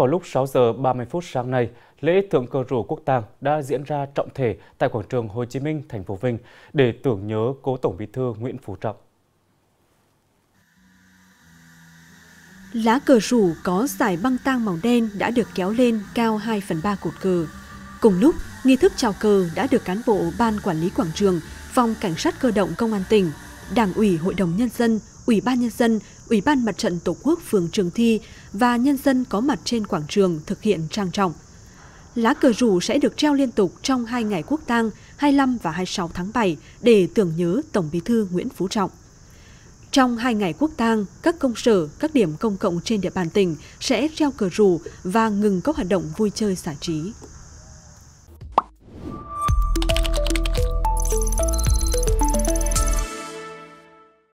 Vào lúc 6 giờ 30 phút sáng nay, lễ thượng cờ rủ quốc tang đã diễn ra trọng thể tại quảng trường Hồ Chí Minh, thành phố Vinh để tưởng nhớ cố Tổng Bí thư Nguyễn Phú Trọng. Lá cờ rủ có dải băng tang màu đen đã được kéo lên cao 2 3 cột cờ. Cùng lúc, nghi thức chào cờ đã được cán bộ Ban Quản lý Quảng trường, Phòng Cảnh sát Cơ động Công an tỉnh, Đảng ủy Hội đồng Nhân dân, Ủy ban Nhân dân, Ủy ban Mặt trận Tổ quốc phường Trường Thi và nhân dân có mặt trên quảng trường thực hiện trang trọng. Lá cờ rủ sẽ được treo liên tục trong hai ngày quốc tang 25 và 26 tháng 7 để tưởng nhớ Tổng bí thư Nguyễn Phú Trọng. Trong hai ngày quốc tang, các công sở, các điểm công cộng trên địa bàn tỉnh sẽ treo cờ rủ và ngừng các hoạt động vui chơi giải trí.